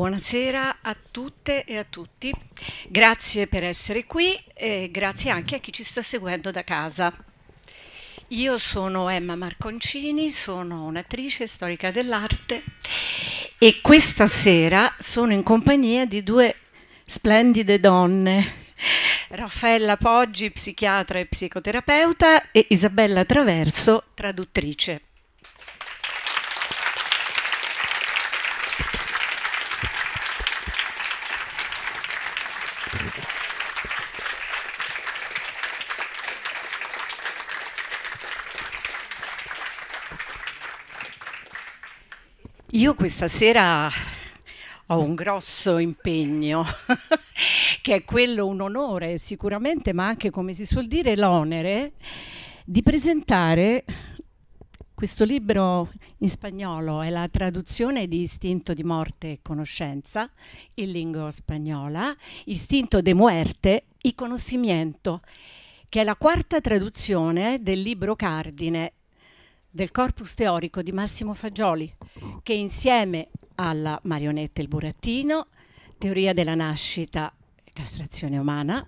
Buonasera a tutte e a tutti, grazie per essere qui e grazie anche a chi ci sta seguendo da casa. Io sono Emma Marconcini, sono un'attrice storica dell'arte e questa sera sono in compagnia di due splendide donne, Raffaella Poggi, psichiatra e psicoterapeuta, e Isabella Traverso, traduttrice. Io questa sera ho un grosso impegno, che è quello un onore sicuramente, ma anche come si suol dire l'onere di presentare questo libro in spagnolo, è la traduzione di Istinto di morte e conoscenza, in lingua spagnola, Istinto de muerte y conocimiento, che è la quarta traduzione del libro cardine del corpus teorico di Massimo Fagioli, che insieme alla marionetta e Il burattino, teoria della nascita, e castrazione umana,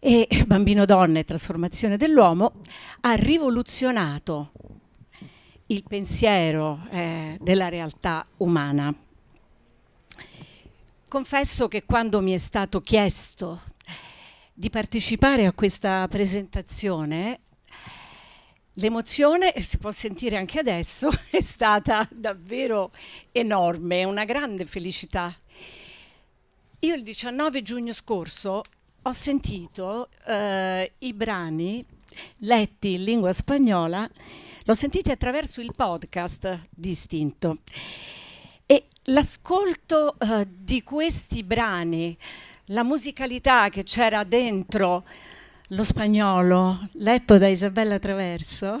e Bambino Donna e trasformazione dell'uomo, ha rivoluzionato il pensiero eh, della realtà umana. Confesso che quando mi è stato chiesto di partecipare a questa presentazione L'emozione, eh, si può sentire anche adesso, è stata davvero enorme, una grande felicità. Io il 19 giugno scorso ho sentito eh, i brani letti in lingua spagnola, l'ho sentiti attraverso il podcast distinto. E l'ascolto eh, di questi brani, la musicalità che c'era dentro, lo spagnolo, letto da Isabella Traverso,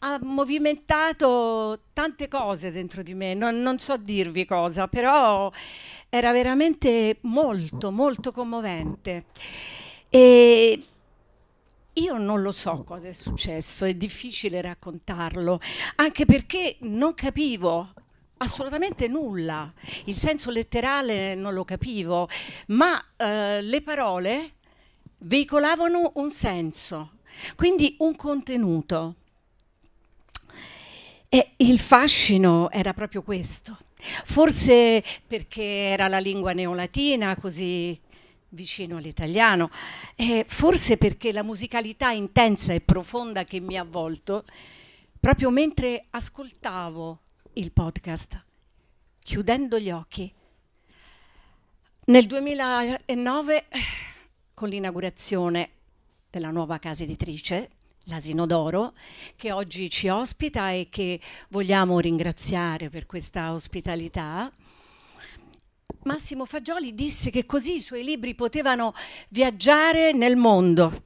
ha movimentato tante cose dentro di me, non, non, so dirvi cosa, però era veramente molto, molto commovente. E io non lo so cosa è successo, è difficile raccontarlo, anche perché non capivo assolutamente nulla, il senso letterale non lo capivo, ma eh, le parole veicolavano un senso, quindi un contenuto. E il fascino era proprio questo, forse perché era la lingua neolatina, così vicino all'italiano, forse perché la musicalità intensa e profonda che mi ha avvolto proprio mentre ascoltavo il podcast, chiudendo gli occhi. Nel 2009 con l'inaugurazione della nuova casa editrice, l'Asino d'Oro, che oggi ci ospita e che vogliamo ringraziare per questa ospitalità. Massimo Fagioli disse che così i suoi libri potevano viaggiare nel mondo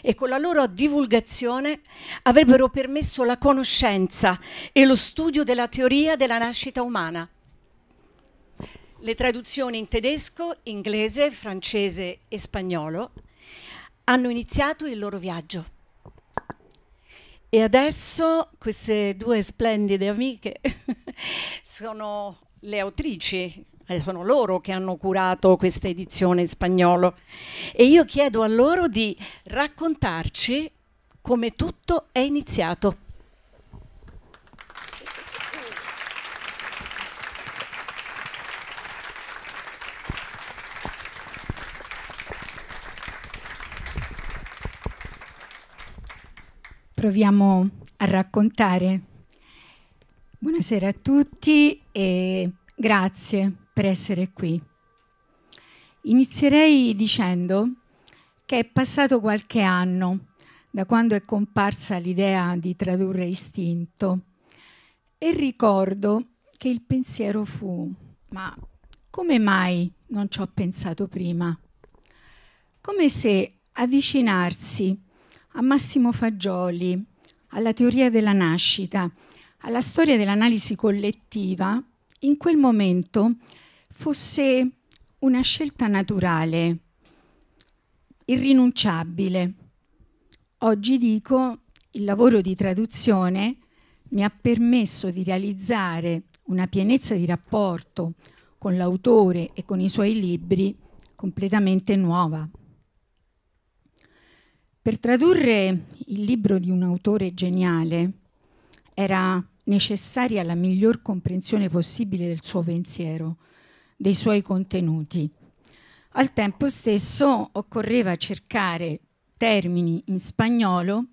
e con la loro divulgazione avrebbero permesso la conoscenza e lo studio della teoria della nascita umana le traduzioni in tedesco, inglese, francese e spagnolo hanno iniziato il loro viaggio. E adesso queste due splendide amiche sono le autrici, eh, sono loro che hanno curato questa edizione in spagnolo. E io chiedo a loro di raccontarci come tutto è iniziato. proviamo a raccontare. Buonasera a tutti e grazie per essere qui. Inizierei dicendo che è passato qualche anno da quando è comparsa l'idea di tradurre istinto e ricordo che il pensiero fu ma come mai non ci ho pensato prima? Come se avvicinarsi a Massimo Fagioli, alla teoria della nascita, alla storia dell'analisi collettiva, in quel momento fosse una scelta naturale, irrinunciabile. Oggi dico, il lavoro di traduzione mi ha permesso di realizzare una pienezza di rapporto con l'autore e con i suoi libri completamente nuova. Per tradurre il libro di un autore geniale era necessaria la miglior comprensione possibile del suo pensiero, dei suoi contenuti. Al tempo stesso occorreva cercare termini in spagnolo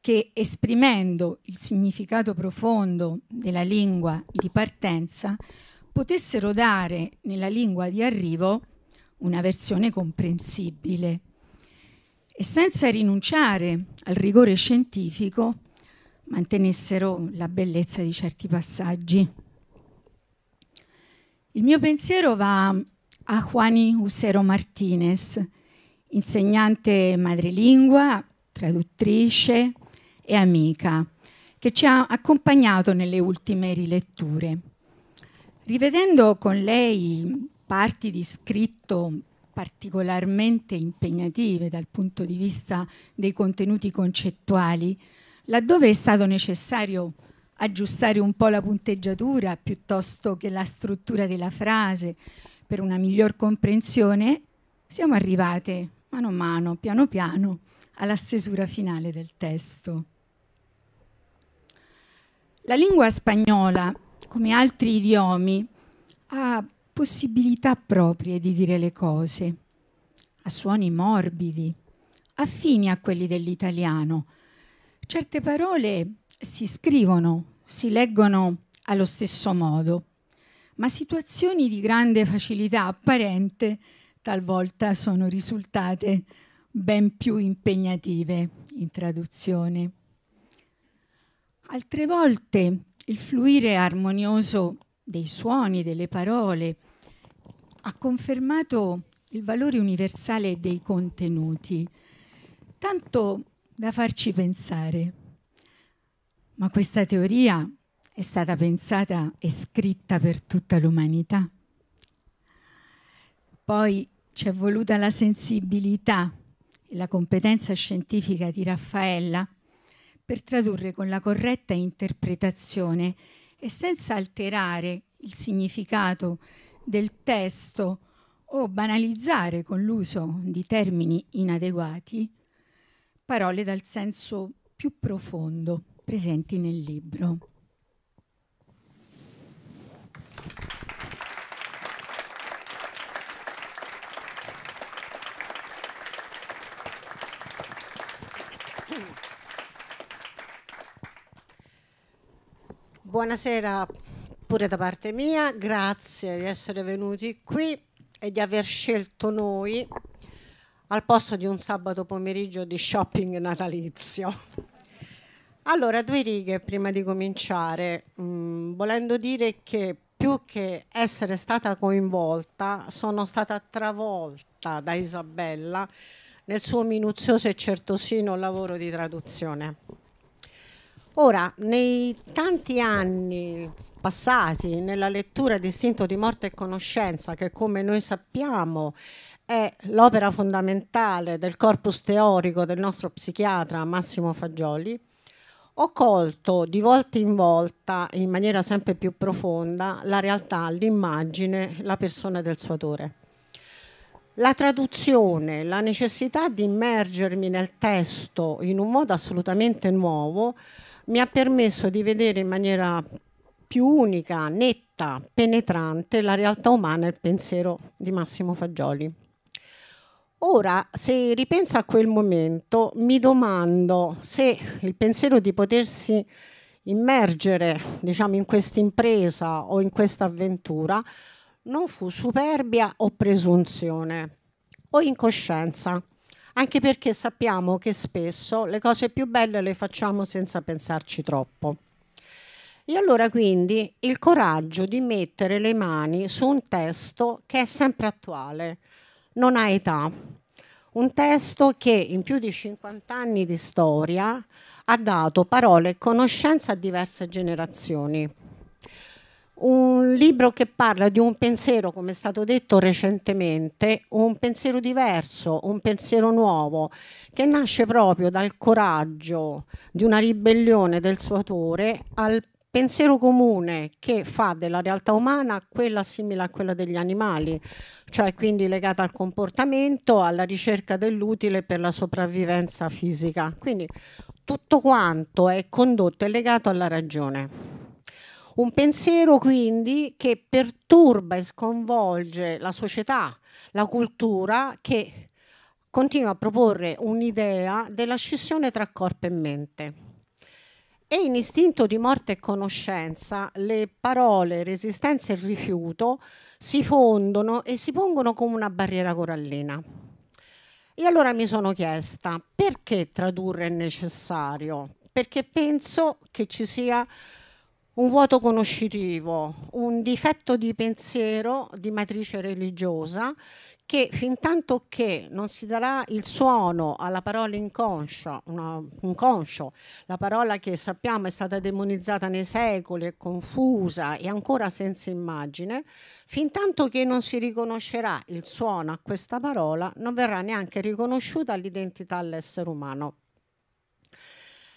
che esprimendo il significato profondo della lingua di partenza potessero dare nella lingua di arrivo una versione comprensibile e senza rinunciare al rigore scientifico mantenessero la bellezza di certi passaggi. Il mio pensiero va a Juani Usero Martinez, insegnante madrelingua, traduttrice e amica, che ci ha accompagnato nelle ultime riletture. Rivedendo con lei parti di scritto particolarmente impegnative dal punto di vista dei contenuti concettuali, laddove è stato necessario aggiustare un po' la punteggiatura piuttosto che la struttura della frase per una miglior comprensione, siamo arrivate mano a mano, piano piano, alla stesura finale del testo. La lingua spagnola, come altri idiomi, ha possibilità proprie di dire le cose, a suoni morbidi, affini a quelli dell'italiano. Certe parole si scrivono, si leggono allo stesso modo, ma situazioni di grande facilità apparente talvolta sono risultate ben più impegnative in traduzione. Altre volte il fluire armonioso dei suoni, delle parole, ha confermato il valore universale dei contenuti, tanto da farci pensare. Ma questa teoria è stata pensata e scritta per tutta l'umanità. Poi ci è voluta la sensibilità e la competenza scientifica di Raffaella per tradurre con la corretta interpretazione e senza alterare il significato del testo o banalizzare con l'uso di termini inadeguati parole dal senso più profondo presenti nel libro. buonasera pure da parte mia, grazie di essere venuti qui e di aver scelto noi al posto di un sabato pomeriggio di shopping natalizio. Allora, due righe prima di cominciare, mh, mm, volendo dire che più che essere stata coinvolta, sono stata travolta da Isabella nel suo minuzioso e certosino lavoro di traduzione. Ora, nei tanti anni passati nella lettura di Istinto di morte e conoscenza, che come noi sappiamo è l'opera fondamentale del corpus teorico del nostro psichiatra Massimo Fagioli, ho colto di volta in volta, in maniera sempre più profonda, la realtà, l'immagine, la persona del suo autore. La traduzione, la necessità di immergermi nel testo in un modo assolutamente nuovo mi ha permesso di vedere in maniera più unica, netta, penetrante la realtà umana e il pensiero di Massimo Fagioli. Ora, se ripenso a quel momento, mi domando se il pensiero di potersi immergere diciamo, in questa impresa o in questa avventura non fu superbia o presunzione o incoscienza, anche perché sappiamo che spesso le cose più belle le facciamo senza pensarci troppo. E allora quindi il coraggio di mettere le mani su un testo che è sempre attuale, non ha età, un testo che in più di 50 anni di storia ha dato parole e conoscenza a diverse generazioni un libro che parla di un pensiero, come è stato detto recentemente, un pensiero diverso, un pensiero nuovo, che nasce proprio dal coraggio di una ribellione del suo autore al pensiero comune che fa della realtà umana quella simile a quella degli animali, cioè quindi legata al comportamento, alla ricerca dell'utile per la sopravvivenza fisica. Quindi tutto quanto è condotto e legato alla ragione. Un pensiero quindi che perturba e sconvolge la società, la cultura, che continua a proporre un'idea della scissione tra corpo e mente. E in istinto di morte e conoscenza le parole resistenza e rifiuto si fondono e si pongono come una barriera corallina. E allora mi sono chiesta perché tradurre è necessario? Perché penso che ci sia un vuoto conoscitivo, un difetto di pensiero di matrice religiosa che fin tanto che non si darà il suono alla parola inconscio, una, inconscio, la parola che sappiamo è stata demonizzata nei secoli, è confusa e ancora senza immagine, fin tanto che non si riconoscerà il suono a questa parola, non verrà neanche riconosciuta l'identità all'essere umano.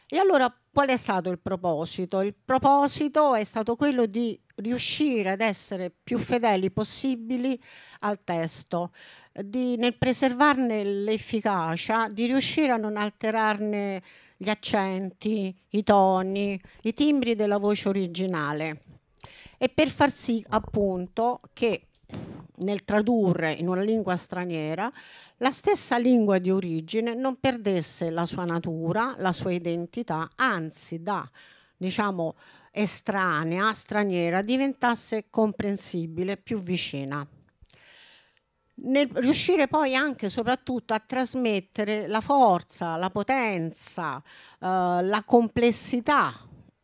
E allora qual è stato il proposito? Il proposito è stato quello di riuscire ad essere più fedeli possibili al testo, di, nel preservarne l'efficacia, di riuscire a non alterarne gli accenti, i toni, i timbri della voce originale e per far sì appunto che nel tradurre in una lingua straniera, la stessa lingua di origine non perdesse la sua natura, la sua identità, anzi da, diciamo, estranea, straniera, diventasse comprensibile, più vicina. Nel riuscire poi anche e soprattutto a trasmettere la forza, la potenza, eh, la complessità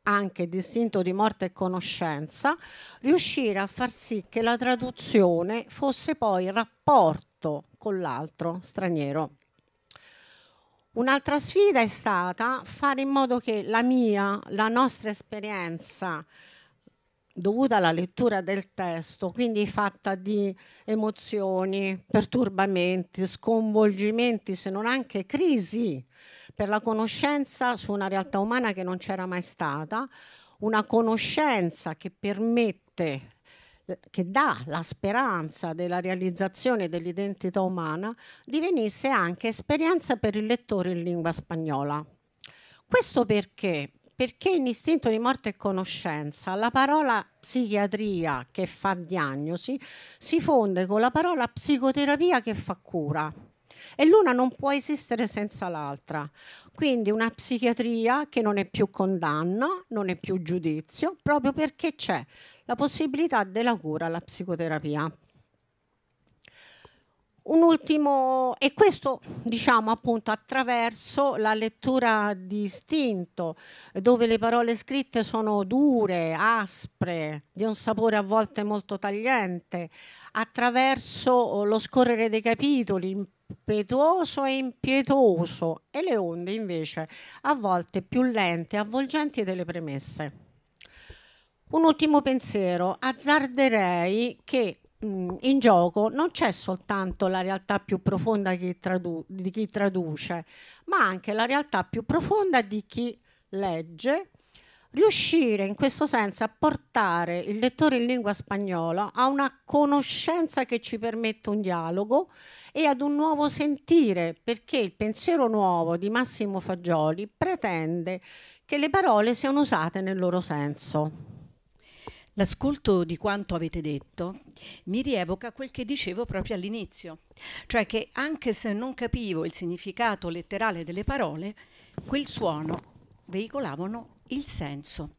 anche distinto di morte e conoscenza, riuscire a far sì che la traduzione fosse poi rapporto con l'altro straniero. Un'altra sfida è stata fare in modo che la mia, la nostra esperienza dovuta alla lettura del testo, quindi fatta di emozioni, perturbamenti, sconvolgimenti, se non anche crisi per la conoscenza su una realtà umana che non c'era mai stata, una conoscenza che permette che dà la speranza della realizzazione dell'identità umana, divenisse anche esperienza per il lettore in lingua spagnola. Questo perché perché in istinto di morte e conoscenza la parola psichiatria che fa diagnosi si fonde con la parola psicoterapia che fa cura e l'una non può esistere senza l'altra. Quindi una psichiatria che non è più condanna, non è più giudizio, proprio perché c'è la possibilità della cura alla psicoterapia. Un ultimo, e questo diciamo appunto attraverso la lettura di istinto, dove le parole scritte sono dure, aspre, di un sapore a volte molto tagliente, attraverso lo scorrere dei capitoli, impetuoso e impietoso, e le onde invece a volte più lente, avvolgenti delle premesse. Un ultimo pensiero, azzarderei che in gioco non c'è soltanto la realtà più profonda di chi traduce, ma anche la realtà più profonda di chi legge. Riuscire in questo senso a portare il lettore in lingua spagnola a una conoscenza che ci permette un dialogo e ad un nuovo sentire, perché il pensiero nuovo di Massimo Fagioli pretende che le parole siano usate nel loro senso. L'ascolto di quanto avete detto mi rievoca quel che dicevo proprio all'inizio, cioè che anche se non capivo il significato letterale delle parole, quel suono veicolavano il senso.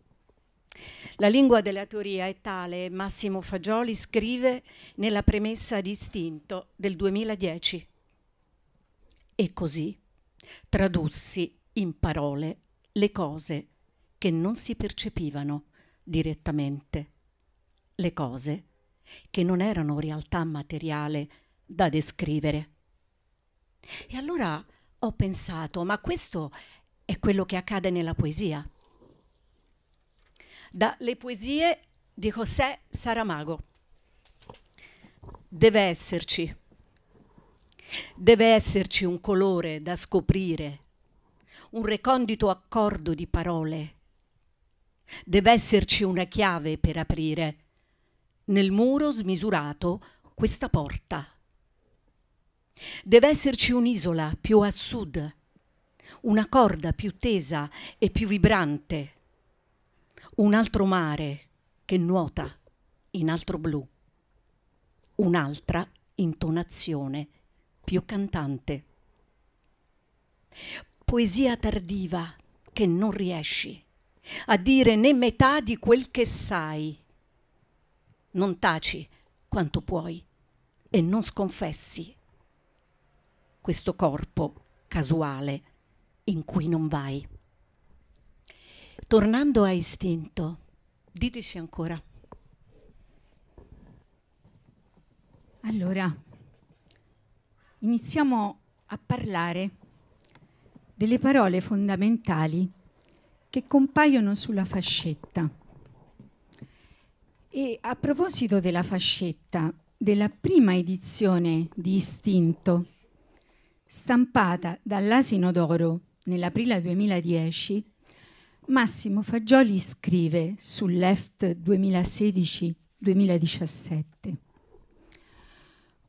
La lingua della teoria è tale, Massimo Fagioli scrive nella premessa di Istinto del 2010. E così tradussi in parole le cose che non si percepivano direttamente le cose che non erano realtà materiale da descrivere. E allora ho pensato, ma questo è quello che accade nella poesia. Dalle poesie di José Saramago. Deve esserci, deve esserci un colore da scoprire, un recondito accordo di parole Deve esserci una chiave per aprire. Nel muro smisurato questa porta. Deve esserci un'isola più a sud, una corda più tesa e più vibrante, un altro mare che nuota in altro blu, un'altra intonazione più cantante. Poesia tardiva che non riesci a dire né metà di quel che sai. Non taci quanto puoi e non sconfessi questo corpo casuale in cui non vai. Tornando a istinto, diteci ancora. Allora, iniziamo a parlare delle parole fondamentali che compaiono sulla fascetta. E a proposito della fascetta, della prima edizione di Istinto, stampata dall'Asino d'Oro nell'aprile 2010, Massimo Fagioli scrive sul Left 2016-2017.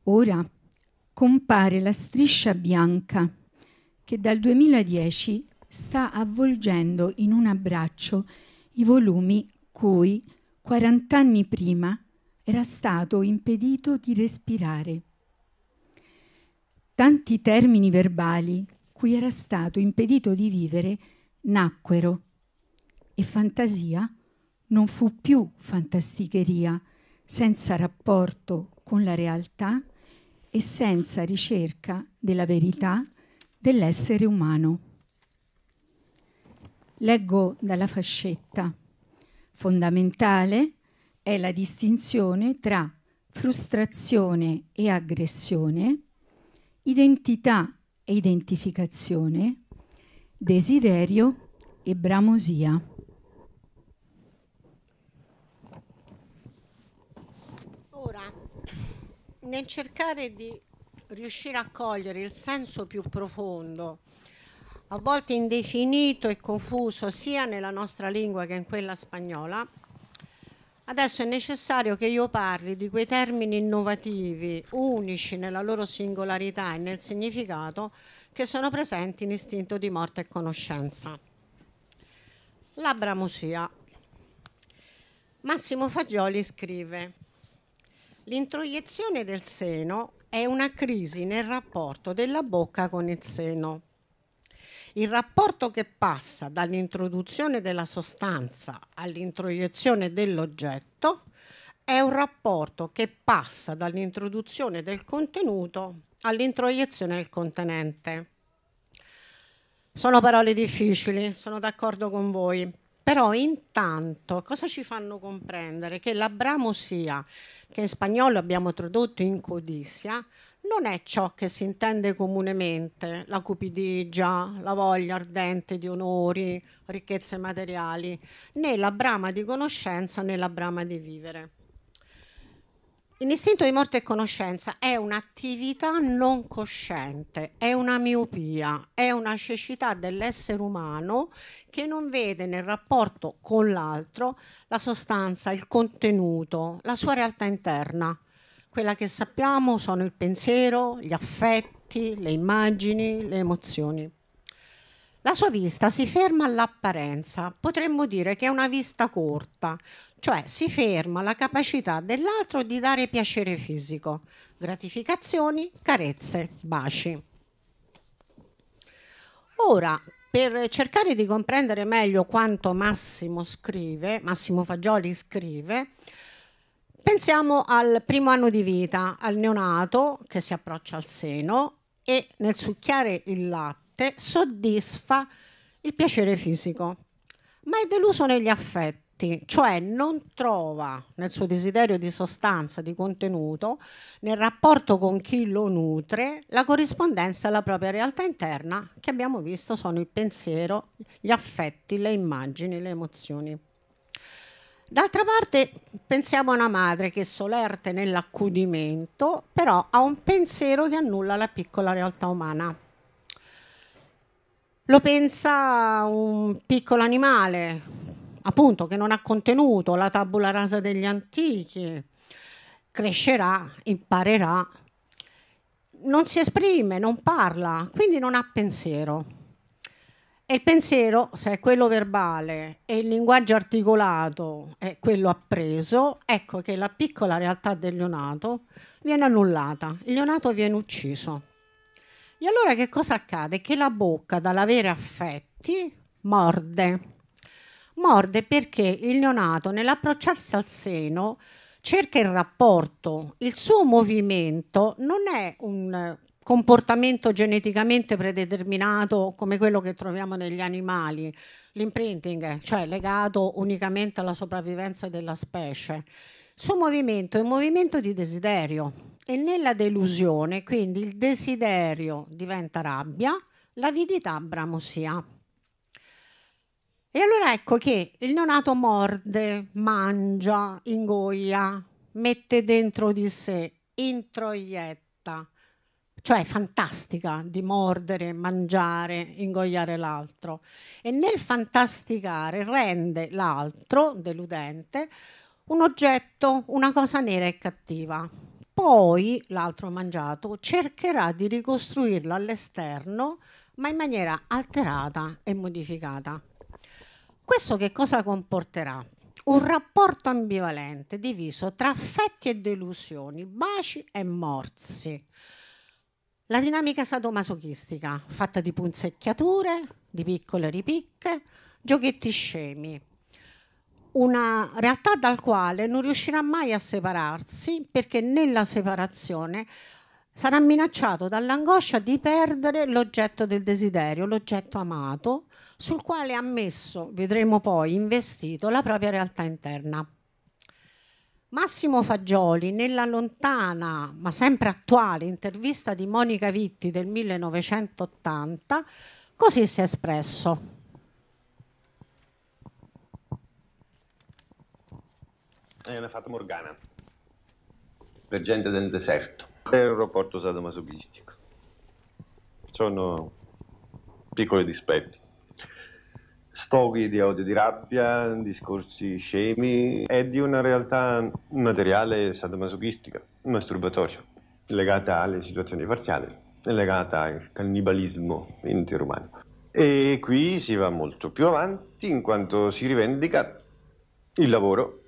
Ora compare la striscia bianca che dal 2010 sta avvolgendo in un abbraccio i volumi cui, 40 anni prima, era stato impedito di respirare. Tanti termini verbali cui era stato impedito di vivere nacquero e fantasia non fu più fantasticheria senza rapporto con la realtà e senza ricerca della verità dell'essere umano. Leggo dalla fascetta. Fondamentale è la distinzione tra frustrazione e aggressione, identità e identificazione, desiderio e bramosia. Ora, nel cercare di riuscire a cogliere il senso più profondo a volte indefinito e confuso sia nella nostra lingua che in quella spagnola, adesso è necessario che io parli di quei termini innovativi, unici nella loro singolarità e nel significato, che sono presenti in istinto di morte e conoscenza. La bramosia. Massimo Fagioli scrive L'introiezione del seno è una crisi nel rapporto della bocca con il seno. Il rapporto che passa dall'introduzione della sostanza all'introiezione dell'oggetto è un rapporto che passa dall'introduzione del contenuto all'introiezione del contenente. Sono parole difficili, sono d'accordo con voi, però intanto cosa ci fanno comprendere? Che la bramosia, che in spagnolo abbiamo tradotto in codicia, non è ciò che si intende comunemente, la cupidigia, la voglia ardente di onori, ricchezze materiali, né la brama di conoscenza né la brama di vivere. L'istinto di morte e conoscenza è un'attività non cosciente, è una miopia, è una cecità dell'essere umano che non vede nel rapporto con l'altro la sostanza, il contenuto, la sua realtà interna, quella che sappiamo sono il pensiero, gli affetti, le immagini, le emozioni. La sua vista si ferma all'apparenza, potremmo dire che è una vista corta, cioè si ferma alla capacità dell'altro di dare piacere fisico, gratificazioni, carezze, baci. Ora, per cercare di comprendere meglio quanto Massimo scrive, Massimo Fagioli scrive, Pensiamo al primo anno di vita, al neonato che si approccia al seno e nel succhiare il latte soddisfa il piacere fisico, ma è deluso negli affetti, cioè non trova nel suo desiderio di sostanza, di contenuto, nel rapporto con chi lo nutre, la corrispondenza alla propria realtà interna che abbiamo visto sono il pensiero, gli affetti, le immagini, le emozioni. D'altra parte pensiamo a una madre che è solerte nell'accudimento, però ha un pensiero che annulla la piccola realtà umana. Lo pensa un piccolo animale, appunto, che non ha contenuto la tabula rasa degli antichi, crescerà, imparerà, non si esprime, non parla, quindi non ha pensiero. E il pensiero, se è quello verbale e il linguaggio articolato è quello appreso, ecco che la piccola realtà del neonato viene annullata, il neonato viene ucciso. E allora che cosa accade? Che la bocca, dall'avere affetti, morde. Morde perché il neonato, nell'approcciarsi al seno, cerca il rapporto, il suo movimento non è un comportamento geneticamente predeterminato come quello che troviamo negli animali, l'imprinting, cioè legato unicamente alla sopravvivenza della specie. Il suo movimento è un movimento di desiderio e nella delusione, quindi il desiderio diventa rabbia, l'avidità bramosia. E allora ecco che il neonato morde, mangia, ingoia, mette dentro di sé, introietta, cioè fantastica di mordere, mangiare, ingoiare l'altro. E nel fantasticare rende l'altro, deludente, un oggetto, una cosa nera e cattiva. Poi l'altro mangiato cercherà di ricostruirlo all'esterno, ma in maniera alterata e modificata. Questo che cosa comporterà? un rapporto ambivalente diviso tra affetti e delusioni, baci e morsi, la dinamica sadomasochistica, fatta di punzecchiature, di piccole ripicche, giochetti scemi. Una realtà dal quale non riuscirà mai a separarsi perché nella separazione sarà minacciato dall'angoscia di perdere l'oggetto del desiderio, l'oggetto amato, sul quale ha messo, vedremo poi, investito la propria realtà interna. Massimo Fagioli, nella lontana ma sempre attuale intervista di Monica Vitti del 1980, così si è espresso. È una fata morgana per gente del deserto. È un rapporto sadomasochistico. Sono piccoli dispetti sfoghi di odio, di rabbia, discorsi scemi è di una realtà materiale sadomasochistica, masturbatoria, legata alle situazioni parziali, legata al cannibalismo interumano. E qui si va molto più avanti in quanto si rivendica il lavoro,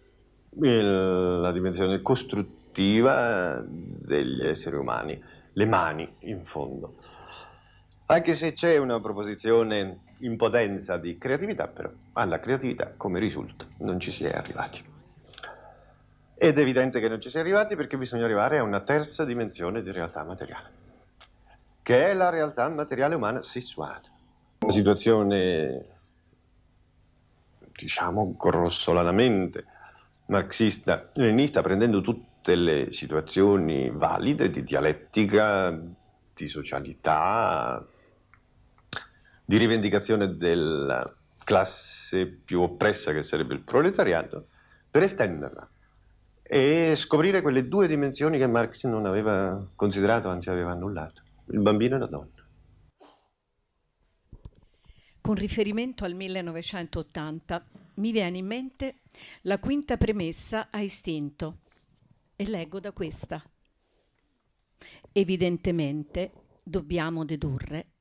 il, la dimensione costruttiva degli esseri umani, le mani in fondo. Anche se c'è una proposizione impotenza di creatività, però alla creatività come risulta non ci si è arrivati. Ed è evidente che non ci si è arrivati perché bisogna arrivare a una terza dimensione di realtà materiale, che è la realtà materiale umana sessuata. Una situazione, diciamo grossolanamente, marxista, leninista, prendendo tutte le situazioni valide di dialettica, di socialità, di rivendicazione della classe più oppressa che sarebbe il proletariato, per estenderla e scoprire quelle due dimensioni che Marx non aveva considerato, anzi aveva annullato, il bambino e la donna. Con riferimento al 1980 mi viene in mente la quinta premessa a istinto e leggo da questa. Evidentemente dobbiamo dedurre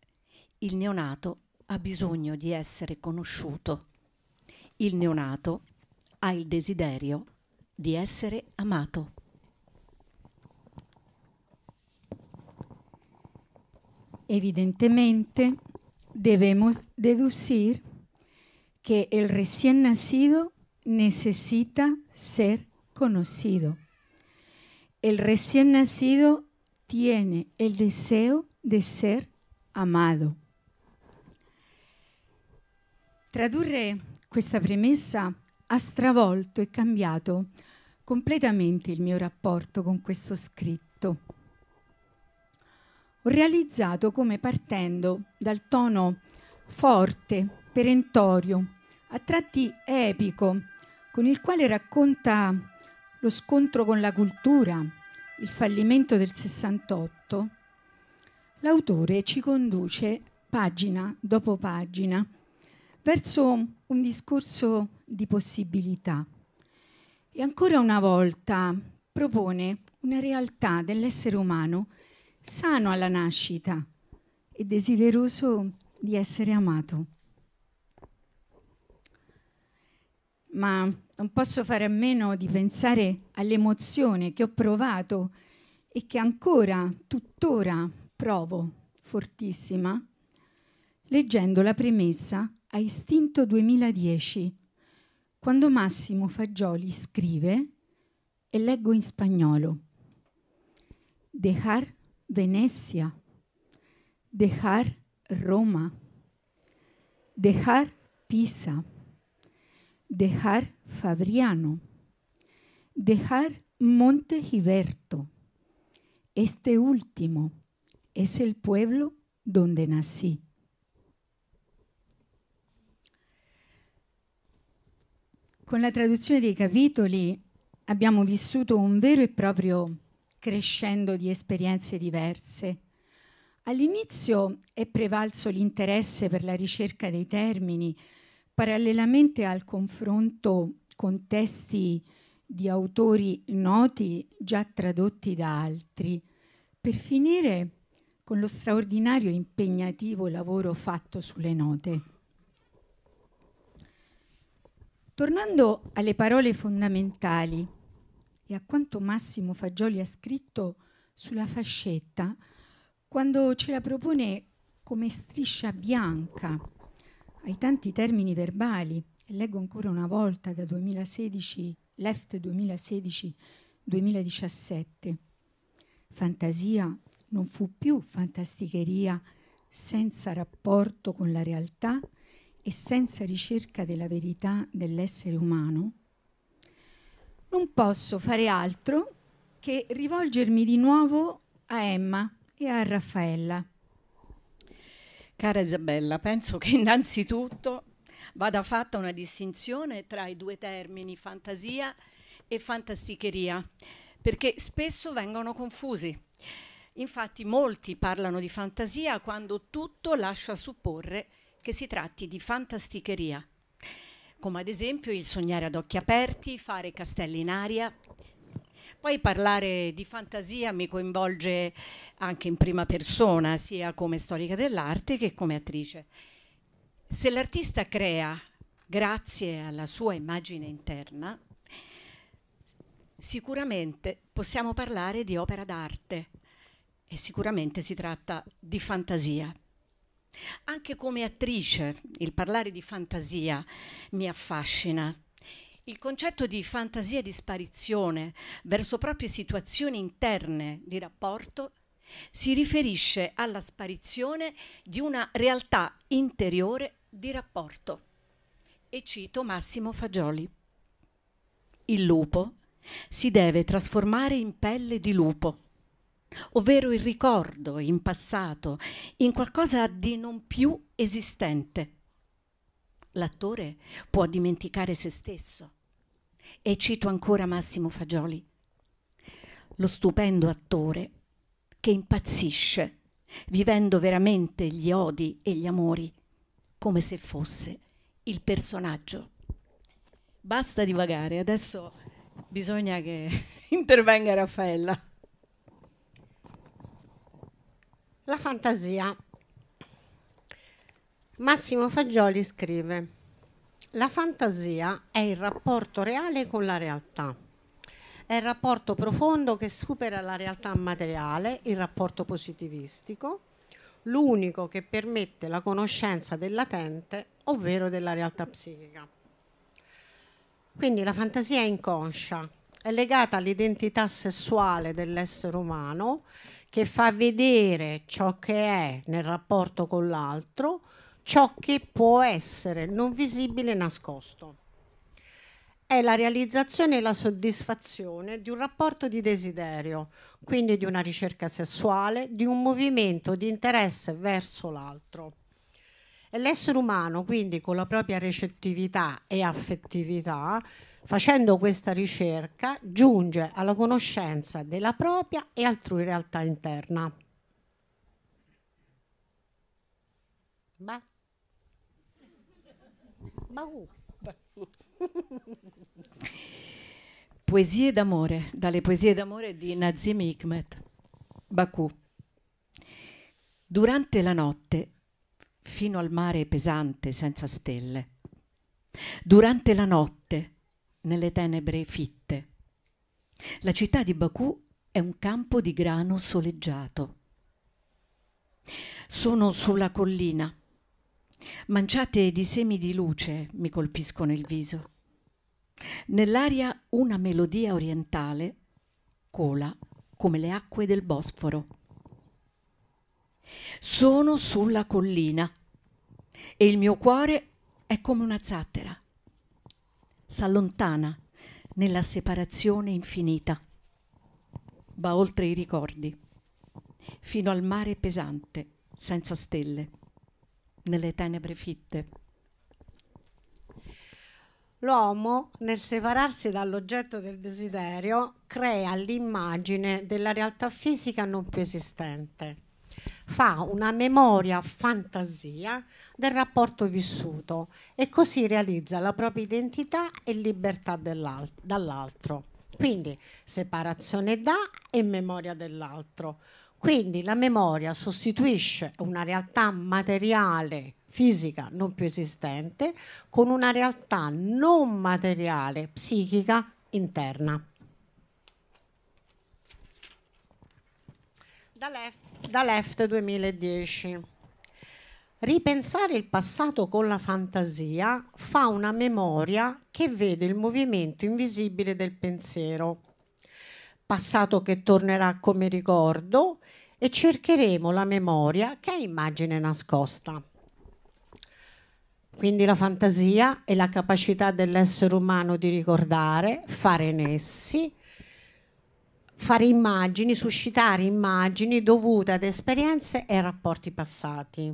il neonato ha bisogno di essere conosciuto. Il neonato ha il desiderio di essere amato. Evidentemente, debemos deducir que el recién nacido necesita ser conocido. El recién nacido tiene el deseo de ser amado. Tradurre questa premessa ha stravolto e cambiato completamente il mio rapporto con questo scritto. Ho realizzato come partendo dal tono forte, perentorio, a tratti epico, con il quale racconta lo scontro con la cultura, il fallimento del 68, l'autore ci conduce pagina dopo pagina verso un discorso di possibilità e ancora una volta propone una realtà dell'essere umano sano alla nascita e desideroso di essere amato. Ma non posso fare a meno di pensare all'emozione che ho provato e che ancora, tuttora provo fortissima, leggendo la premessa a Istinto 2010, quando Massimo Fagioli scrive, e leggo en spagnolo, Dejar Venecia, dejar Roma, dejar Pisa, dejar Fabriano, dejar Monte Giberto. Este último es el pueblo donde nací. Con la traduzione dei capitoli abbiamo vissuto un vero e proprio crescendo di esperienze diverse. All'inizio è prevalso l'interesse per la ricerca dei termini, parallelamente al confronto con testi di autori noti già tradotti da altri, per finire con lo straordinario e impegnativo lavoro fatto sulle note. Tornando alle parole fondamentali e a quanto Massimo Fagioli ha scritto sulla fascetta, quando ce la propone come striscia bianca ai tanti termini verbali, e leggo ancora una volta da 2016, left 2016-2017, fantasia non fu più fantasticheria senza rapporto con la realtà e senza ricerca della verità dell'essere umano, non posso fare altro che rivolgermi di nuovo a Emma e a Raffaella. Cara Isabella, penso che innanzitutto vada fatta una distinzione tra i due termini fantasia e fantasticheria, perché spesso vengono confusi. Infatti molti parlano di fantasia quando tutto lascia supporre che si tratti di fantasticheria, come ad esempio il sognare ad occhi aperti, fare castelli in aria. Poi parlare di fantasia mi coinvolge anche in prima persona, sia come storica dell'arte che come attrice. Se l'artista crea grazie alla sua immagine interna, sicuramente possiamo parlare di opera d'arte e sicuramente si tratta di fantasia. Anche come attrice il parlare di fantasia mi affascina. Il concetto di fantasia di sparizione verso proprie situazioni interne di rapporto si riferisce alla sparizione di una realtà interiore di rapporto. E cito Massimo Fagioli. Il lupo si deve trasformare in pelle di lupo ovvero il ricordo in passato, in qualcosa di non più esistente. L'attore può dimenticare se stesso. E cito ancora Massimo Fagioli, lo stupendo attore che impazzisce, vivendo veramente gli odi e gli amori, come se fosse il personaggio. Basta divagare, adesso bisogna che intervenga Raffaella. La fantasia. Massimo Fagioli scrive, la fantasia è il rapporto reale con la realtà. È il rapporto profondo che supera la realtà materiale, il rapporto positivistico, l'unico che permette la conoscenza del latente, ovvero della realtà psichica. Quindi la fantasia è inconscia, è legata all'identità sessuale dell'essere umano che fa vedere ciò che è nel rapporto con l'altro, ciò che può essere non visibile e nascosto. È la realizzazione e la soddisfazione di un rapporto di desiderio, quindi di una ricerca sessuale, di un movimento di interesse verso l'altro. E l'essere umano, quindi con la propria recettività e affettività, Facendo questa ricerca giunge alla conoscenza della propria e altrui realtà interna. Bah. Bahu. Poesie d'amore, dalle poesie d'amore di Nazim Hikmet, Baku. Durante la notte, fino al mare pesante senza stelle. Durante la notte, nelle tenebre fitte. La città di Baku è un campo di grano soleggiato. Sono sulla collina. Manciate di semi di luce mi colpiscono il viso. Nell'aria una melodia orientale cola come le acque del Bosforo. Sono sulla collina e il mio cuore è come una zattera s'allontana nella separazione infinita, va oltre i ricordi, fino al mare pesante, senza stelle, nelle tenebre fitte. L'uomo, nel separarsi dall'oggetto del desiderio, crea l'immagine della realtà fisica non più esistente fa una memoria fantasia del rapporto vissuto e così realizza la propria identità e libertà dall'altro. Quindi separazione da e memoria dell'altro. Quindi la memoria sostituisce una realtà materiale, fisica non più esistente, con una realtà non materiale, psichica interna. Da da Left 2010. Ripensare il passato con la fantasia fa una memoria che vede il movimento invisibile del pensiero, passato che tornerà come ricordo e cercheremo la memoria che è immagine nascosta. Quindi la fantasia è la capacità dell'essere umano di ricordare, fare nessi, fare immagini, suscitare immagini dovute ad esperienze e rapporti passati.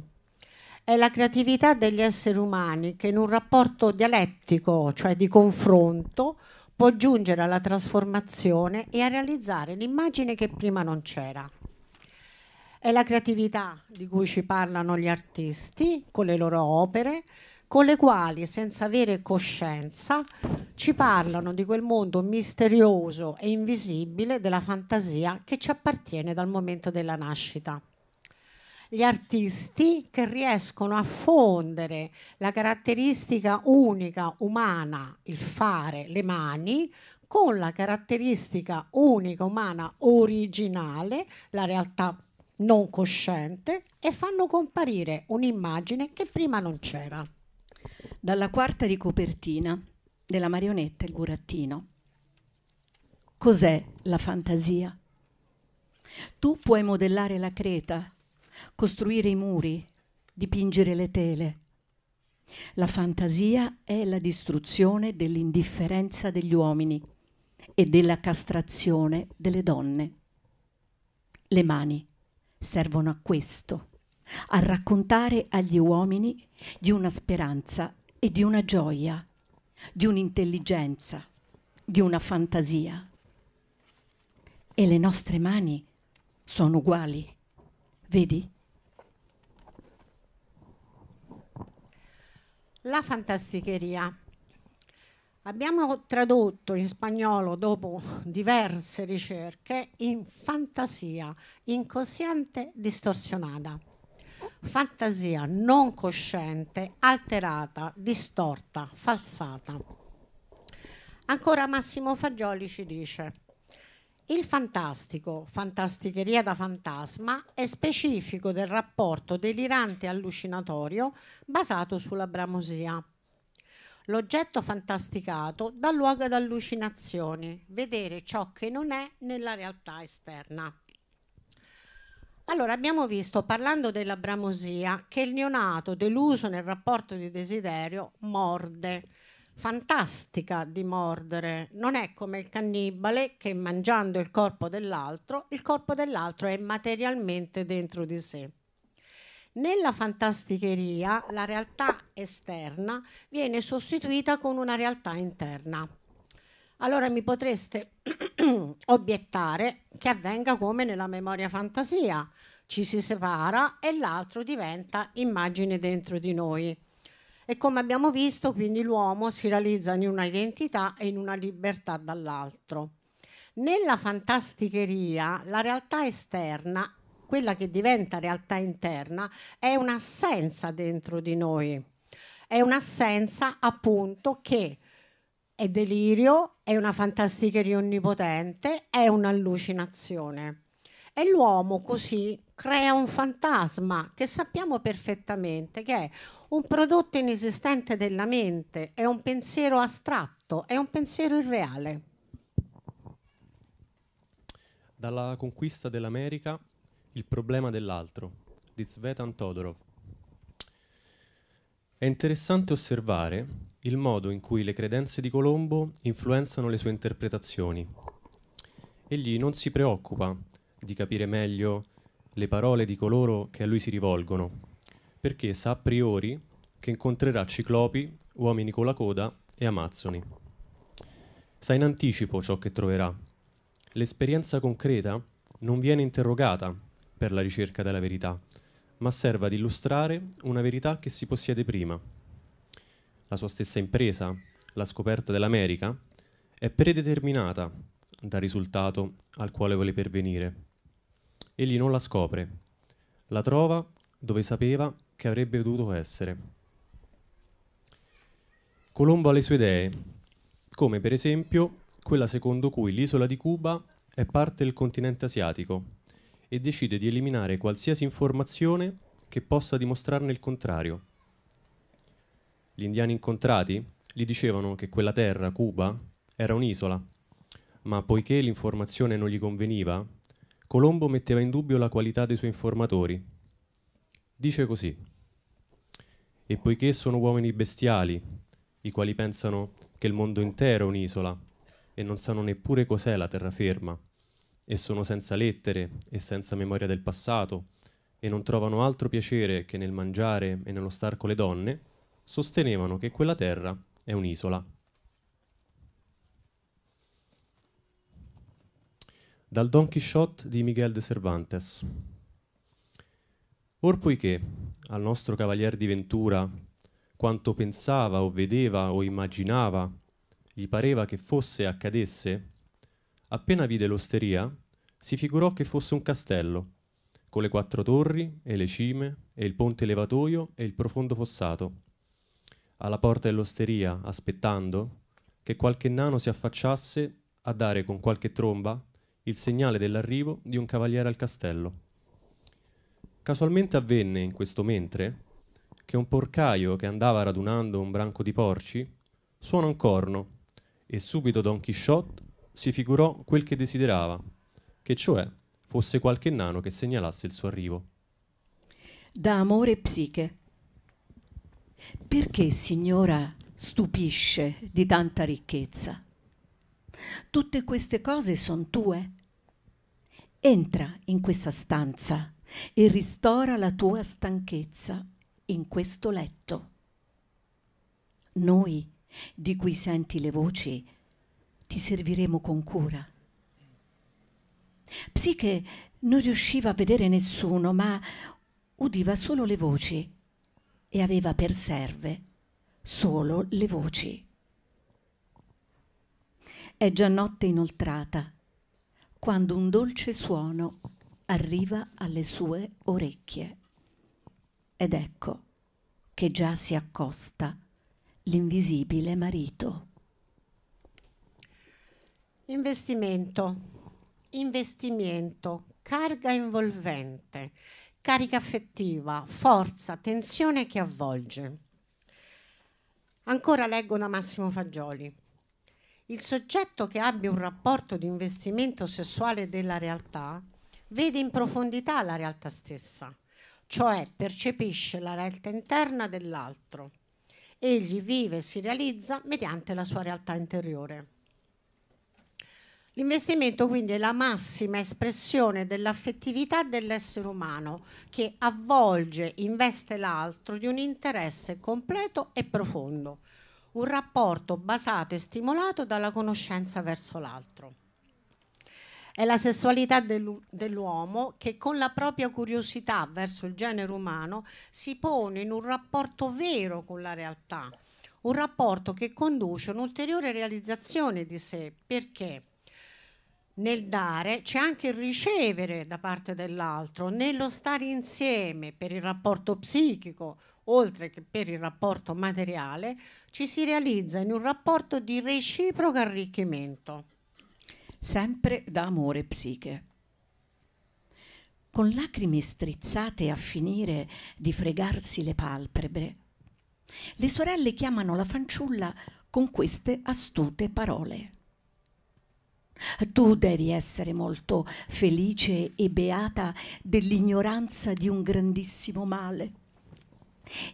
È la creatività degli esseri umani che in un rapporto dialettico, cioè di confronto, può giungere alla trasformazione e a realizzare l'immagine che prima non c'era. È la creatività di cui ci parlano gli artisti con le loro opere, con le quali, senza avere coscienza, ci parlano di quel mondo misterioso e invisibile della fantasia che ci appartiene dal momento della nascita gli artisti che riescono a fondere la caratteristica unica umana, il fare, le mani, con la caratteristica unica umana originale, la realtà non cosciente, e fanno comparire un'immagine che prima non c'era dalla quarta di copertina della marionetta Il burattino. Cos'è la fantasia? Tu puoi modellare la creta, costruire i muri, dipingere le tele. La fantasia è la distruzione dell'indifferenza degli uomini e della castrazione delle donne. Le mani servono a questo, a raccontare agli uomini di una speranza e di una gioia, di un'intelligenza, di una fantasia. E le nostre mani sono uguali, vedi? La fantasticheria. Abbiamo tradotto in spagnolo, dopo diverse ricerche, in fantasia incosciente distorsionata fantasia non cosciente, alterata, distorta, falsata. Ancora Massimo Fagioli ci dice il fantastico, fantasticheria da fantasma, è specifico del rapporto delirante allucinatorio basato sulla bramosia. L'oggetto fantasticato dà luogo ad allucinazioni, vedere ciò che non è nella realtà esterna. Allora, abbiamo visto, parlando della bramosia, che il neonato deluso nel rapporto di desiderio morde. Fantastica di mordere, non è come il cannibale che mangiando il corpo dell'altro, il corpo dell'altro è materialmente dentro di sé. Nella fantasticheria la realtà esterna viene sostituita con una realtà interna. Allora mi potreste obiettare che avvenga come nella memoria fantasia, ci si separa e l'altro diventa immagine dentro di noi. E come abbiamo visto, quindi l'uomo si realizza in una identità e in una libertà dall'altro. Nella fantasticheria, la realtà esterna, quella che diventa realtà interna, è un'assenza dentro di noi. È un'assenza appunto che è delirio, è una fantasticheria onnipotente, è un'allucinazione. E l'uomo così crea un fantasma che sappiamo perfettamente che è un prodotto inesistente della mente, è un pensiero astratto, è un pensiero irreale. Dalla conquista dell'America, il problema dell'altro, di Svetan Todorov. È interessante osservare il modo in cui le credenze di Colombo influenzano le sue interpretazioni. Egli non si preoccupa di capire meglio le parole di coloro che a lui si rivolgono, perché sa a priori che incontrerà ciclopi, uomini con la coda e amazzoni. Sa in anticipo ciò che troverà. L'esperienza concreta non viene interrogata per la ricerca della verità, ma serve ad illustrare una verità che si possiede prima la sua stessa impresa, la scoperta dell'America, è predeterminata dal risultato al quale vuole pervenire. Egli non la scopre, la trova dove sapeva che avrebbe dovuto essere. Colombo ha le sue idee, come per esempio quella secondo cui l'isola di Cuba è parte del continente asiatico e decide di eliminare qualsiasi informazione che possa dimostrarne il contrario gli indiani incontrati gli dicevano che quella terra, Cuba, era un'isola, ma poiché l'informazione non gli conveniva, Colombo metteva in dubbio la qualità dei suoi informatori. Dice così, e poiché sono uomini bestiali, i quali pensano che il mondo intero è un'isola e non sanno neppure cos'è la terraferma, e sono senza lettere e senza memoria del passato, e non trovano altro piacere che nel mangiare e nello star con le donne, sostenevano che quella terra è un'isola. Dal Don Quixote di Miguel de Cervantes. Or poiché al nostro cavalier di Ventura quanto pensava o vedeva o immaginava gli pareva che fosse accadesse, appena vide l'osteria, si figurò che fosse un castello, con le quattro torri e le cime e il ponte levatoio e il profondo fossato alla porta dell'osteria, aspettando che qualche nano si affacciasse a dare con qualche tromba il segnale dell'arrivo di un cavaliere al castello. Casualmente avvenne, in questo mentre, che un porcaio che andava radunando un branco di porci suona un corno e subito Don Quixote si figurò quel che desiderava, che cioè fosse qualche nano che segnalasse il suo arrivo. Da amore psiche perché signora stupisce di tanta ricchezza? Tutte queste cose sono tue. Entra in questa stanza e ristora la tua stanchezza in questo letto. Noi, di cui senti le voci, ti serviremo con cura. Psiche non riusciva a vedere nessuno, ma udiva solo le voci e aveva per serve solo le voci. È già notte inoltrata quando un dolce suono arriva alle sue orecchie ed ecco che già si accosta l'invisibile marito. Investimento, investimento, carga involvente carica affettiva, forza, tensione che avvolge. Ancora leggo da Massimo Fagioli. Il soggetto che abbia un rapporto di investimento sessuale della realtà vede in profondità la realtà stessa, cioè percepisce la realtà interna dell'altro. Egli vive e si realizza mediante la sua realtà interiore. L'investimento quindi è la massima espressione dell'affettività dell'essere umano che avvolge, investe l'altro di un interesse completo e profondo, un rapporto basato e stimolato dalla conoscenza verso l'altro. È la sessualità dell'uomo che con la propria curiosità verso il genere umano si pone in un rapporto vero con la realtà, un rapporto che conduce a un'ulteriore realizzazione di sé perché nel dare c'è anche il ricevere da parte dell'altro, nello stare insieme per il rapporto psichico, oltre che per il rapporto materiale, ci si realizza in un rapporto di reciproco arricchimento. Sempre da amore psiche. Con lacrime strizzate a finire di fregarsi le palpebre, le sorelle chiamano la fanciulla con queste astute parole. Tu devi essere molto felice e beata dell'ignoranza di un grandissimo male.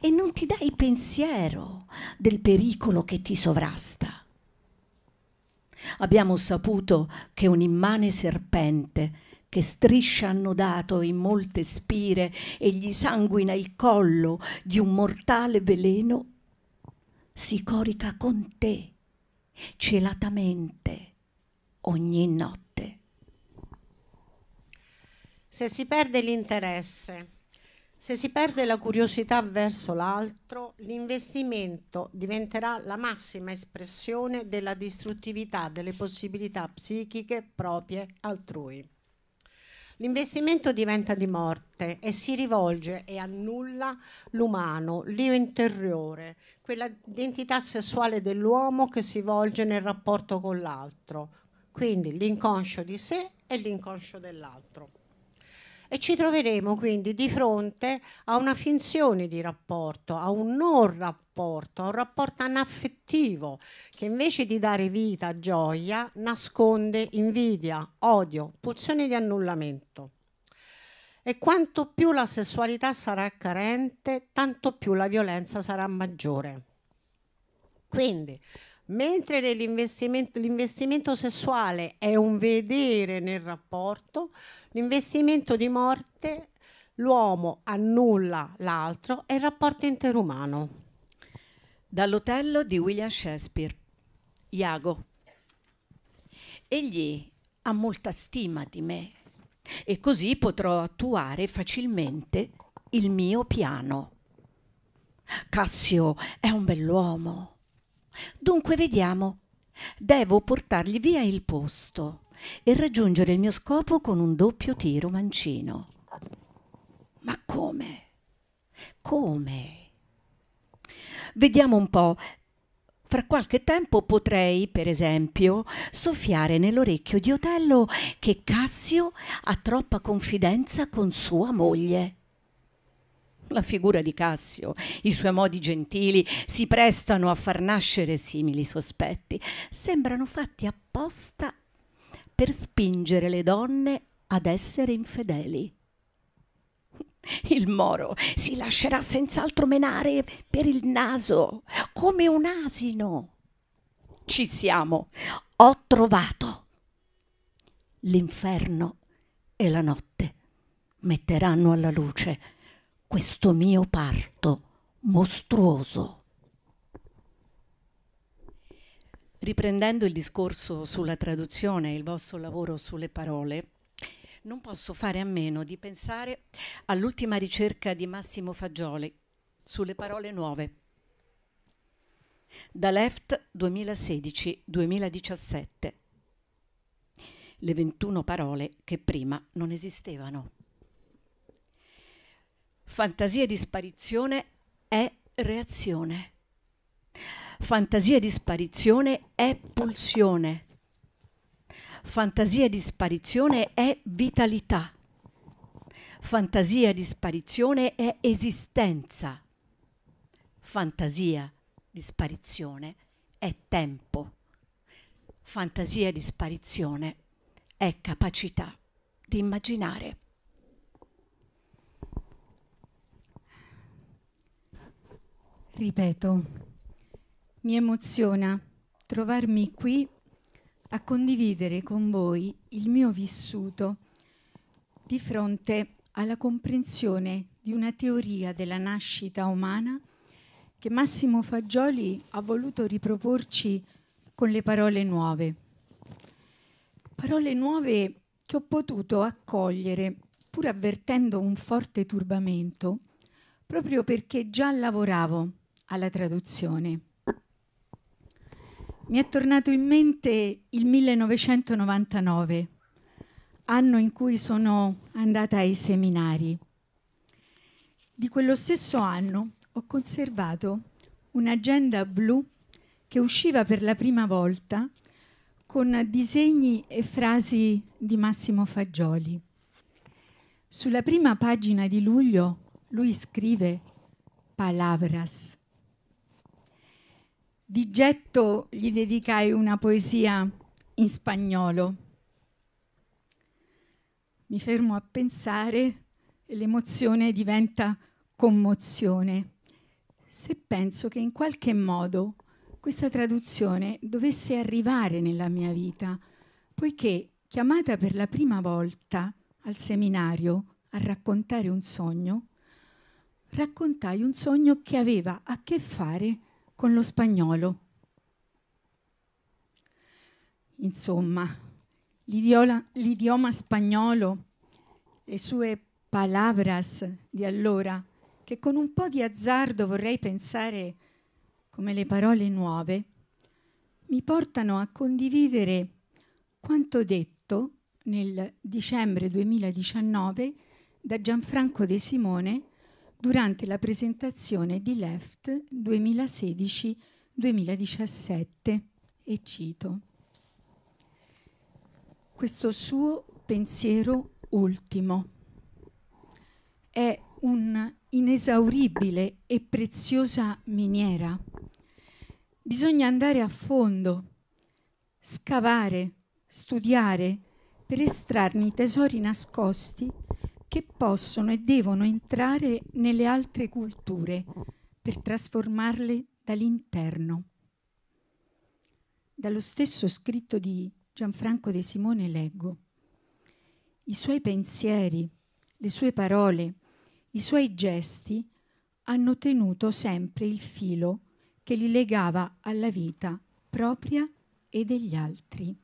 E non ti dai pensiero del pericolo che ti sovrasta. Abbiamo saputo che un immane serpente che striscia annodato in molte spire e gli sanguina il collo di un mortale veleno, si corica con te celatamente ogni notte. Se si perde l'interesse, se si perde la curiosità verso l'altro, l'investimento diventerà la massima espressione della distruttività delle possibilità psichiche proprie altrui. L'investimento diventa di morte e si rivolge e annulla l'umano, l'io interiore, quell'identità sessuale dell'uomo che si volge nel rapporto con l'altro, quindi l'inconscio di sé e l'inconscio dell'altro. E ci troveremo quindi di fronte a una finzione di rapporto, a un non rapporto, a un rapporto anaffettivo che invece di dare vita a gioia nasconde invidia, odio, pulsione di annullamento. E quanto più la sessualità sarà carente, tanto più la violenza sarà maggiore. Quindi Mentre l'investimento sessuale è un vedere nel rapporto, l'investimento di morte l'uomo annulla l'altro è il rapporto interumano. Dall'Otello di William Shakespeare, Iago. Egli ha molta stima di me e così potrò attuare facilmente il mio piano. Cassio è un bell'uomo Dunque vediamo. Devo portargli via il posto e raggiungere il mio scopo con un doppio tiro mancino. Ma come? Come? Vediamo un po'. Fra qualche tempo potrei, per esempio, soffiare nell'orecchio di Otello che Cassio ha troppa confidenza con sua moglie. La figura di Cassio, i suoi modi gentili si prestano a far nascere simili sospetti. Sembrano fatti apposta per spingere le donne ad essere infedeli. Il moro si lascerà senz'altro menare per il naso, come un asino. Ci siamo, ho trovato. L'inferno e la notte metteranno alla luce questo mio parto mostruoso. Riprendendo il discorso sulla traduzione e il vostro lavoro sulle parole, non posso fare a meno di pensare all'ultima ricerca di Massimo Fagioli sulle parole nuove. Da Left 2016-2017. Le 21 parole che prima non esistevano. Fantasia di sparizione è reazione. Fantasia di sparizione è pulsione. Fantasia di sparizione è vitalità. Fantasia di sparizione è esistenza. Fantasia di sparizione è tempo. Fantasia di sparizione è capacità di immaginare. Ripeto, mi emoziona trovarmi qui a condividere con voi il mio vissuto di fronte alla comprensione di una teoria della nascita umana che Massimo Fagioli ha voluto riproporci con le parole nuove. Parole nuove che ho potuto accogliere pur avvertendo un forte turbamento, proprio perché già lavoravo alla traduzione. Mi è tornato in mente il 1999, anno in cui sono andata ai seminari. Di quello stesso anno ho conservato un'agenda blu che usciva per la prima volta con disegni e frasi di Massimo Fagioli. Sulla prima pagina di luglio lui scrive Palavras, di getto gli dedicai una poesia in spagnolo. Mi fermo a pensare e l'emozione diventa commozione. Se penso che in qualche modo questa traduzione dovesse arrivare nella mia vita, poiché chiamata per la prima volta al seminario a raccontare un sogno, raccontai un sogno che aveva a che fare con con lo spagnolo. Insomma, l'idioma, spagnolo, le sue palabras di allora, che con un po' di azzardo vorrei pensare come le parole nuove, mi portano a condividere quanto detto nel dicembre 2019 da Gianfranco De Simone durante la presentazione di Left 2016-2017 e cito questo suo pensiero ultimo è un inesauribile e preziosa miniera. Bisogna andare a fondo, scavare, studiare per estrarne i tesori nascosti che possono e devono entrare nelle altre culture per trasformarle dall'interno. Dallo stesso scritto di Gianfranco De Simone leggo. I suoi pensieri, le sue parole, i suoi gesti hanno tenuto sempre il filo che li legava alla vita propria e degli altri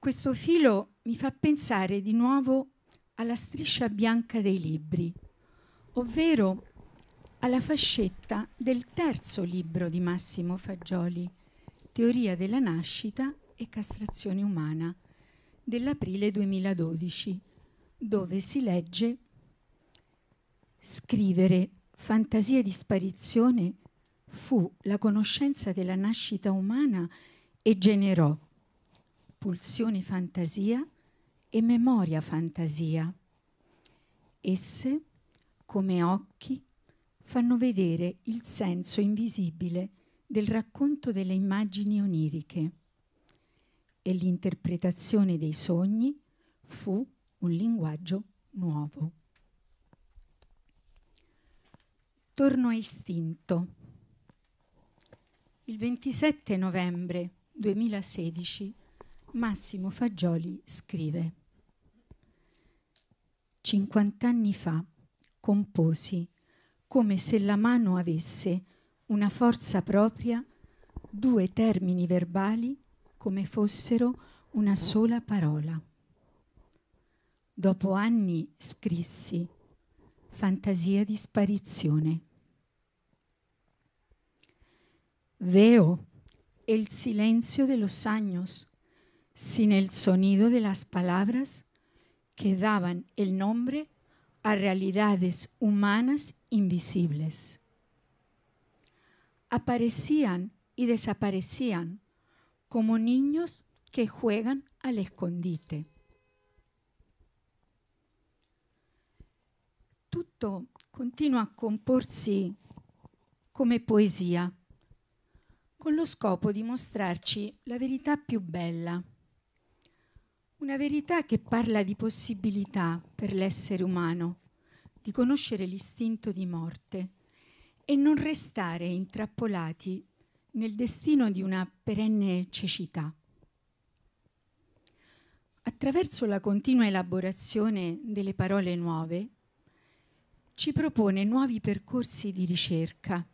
questo filo mi fa pensare di nuovo alla striscia bianca dei libri, ovvero alla fascetta del terzo libro di Massimo Fagioli, Teoria della nascita e castrazione umana, dell'aprile 2012, dove si legge Scrivere fantasia di sparizione fu la conoscenza della nascita umana e generò pulsioni fantasia e memoria fantasia. Esse, come occhi, fanno vedere il senso invisibile del racconto delle immagini oniriche e l'interpretazione dei sogni fu un linguaggio nuovo. Torno a istinto. Il 27 novembre 2016 Massimo Fagioli scrive 50 anni fa composi come se la mano avesse una forza propria due termini verbali come fossero una sola parola. Dopo anni scrissi Fantasia di sparizione. Veo e il silenzio dello sagnos sin el sonido de las palabras que daban el nombre a realidades humanas invisibles. Aparecían y desaparecían como niños que juegan al escondite. Tutto continua a comporsi como poesía, con lo scopo di mostrarci la verità più bella Una verità che parla di possibilità per l'essere umano, di conoscere l'istinto di morte e non restare intrappolati nel destino di una perenne cecità. Attraverso la continua elaborazione delle parole nuove, ci propone nuovi percorsi di ricerca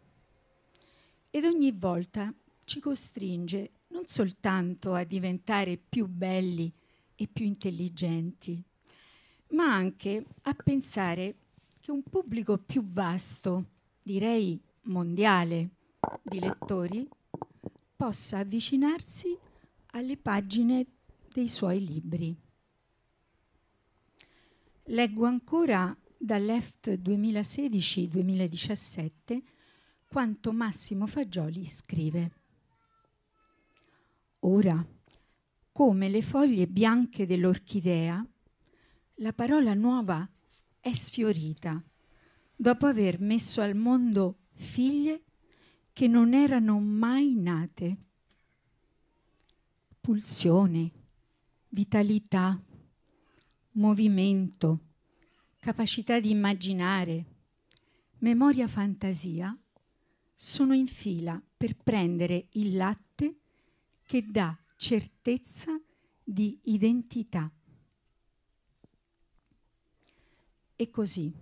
ed ogni volta ci costringe non soltanto a diventare più belli, e più intelligenti, ma anche a pensare che un pubblico più vasto, direi mondiale, di lettori possa avvicinarsi alle pagine dei suoi libri. Leggo ancora da Left 2016-2017 quanto Massimo Fagioli scrive. Ora come le foglie bianche dell'orchidea, la parola nuova è sfiorita dopo aver messo al mondo figlie che non erano mai nate. Pulsione, vitalità, movimento, capacità di immaginare, memoria fantasia sono in fila per prendere il latte che dà certezza di identità. E così,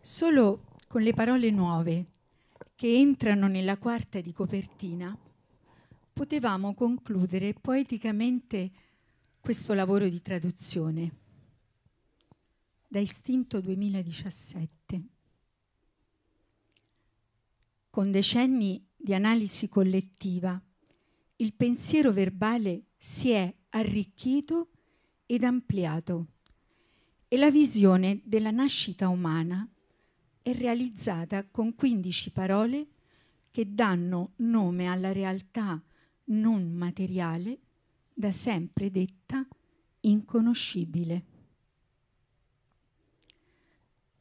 solo con le parole nuove che entrano nella quarta di copertina, potevamo concludere poeticamente questo lavoro di traduzione da Istinto 2017. Con decenni di analisi collettiva, il pensiero verbale si è arricchito ed ampliato e la visione della nascita umana è realizzata con 15 parole che danno nome alla realtà non materiale da sempre detta inconoscibile.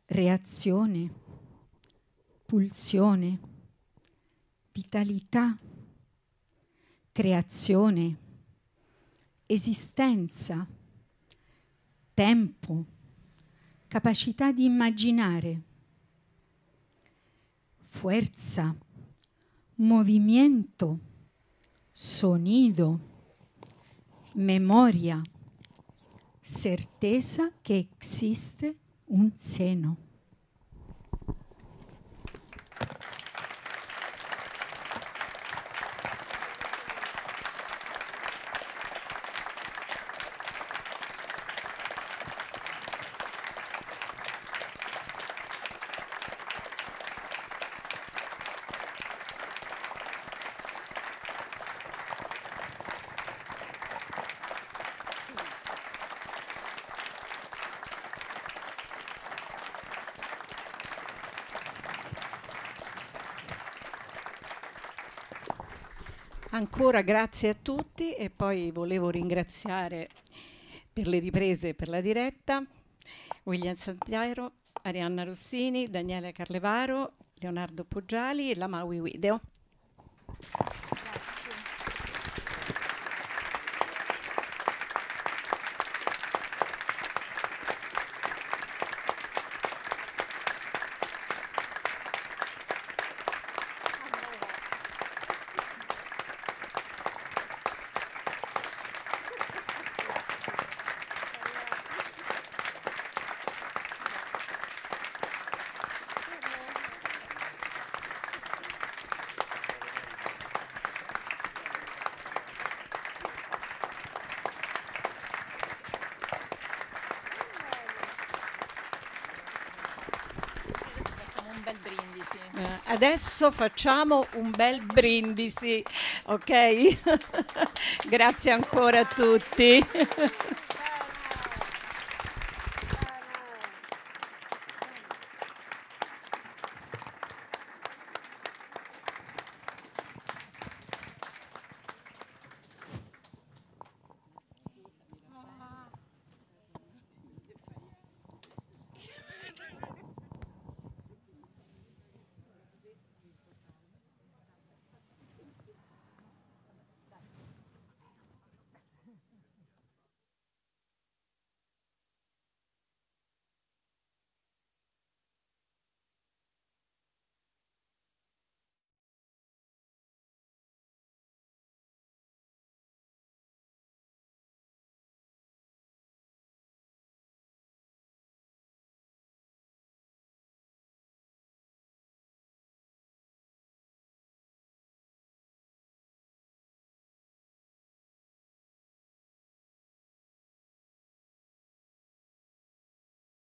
Reazione, pulsione, vitalità, creazione, esistenza, tempo, capacità di immaginare, forza, movimento, sonido, memoria, certezza che esiste un seno. Ancora grazie a tutti e poi volevo ringraziare per le riprese e per la diretta William Santiero, Arianna Rossini, Daniele Carlevaro, Leonardo Poggiali e la Maui Video. Adesso facciamo un bel brindisi, ok? Grazie ancora a tutti.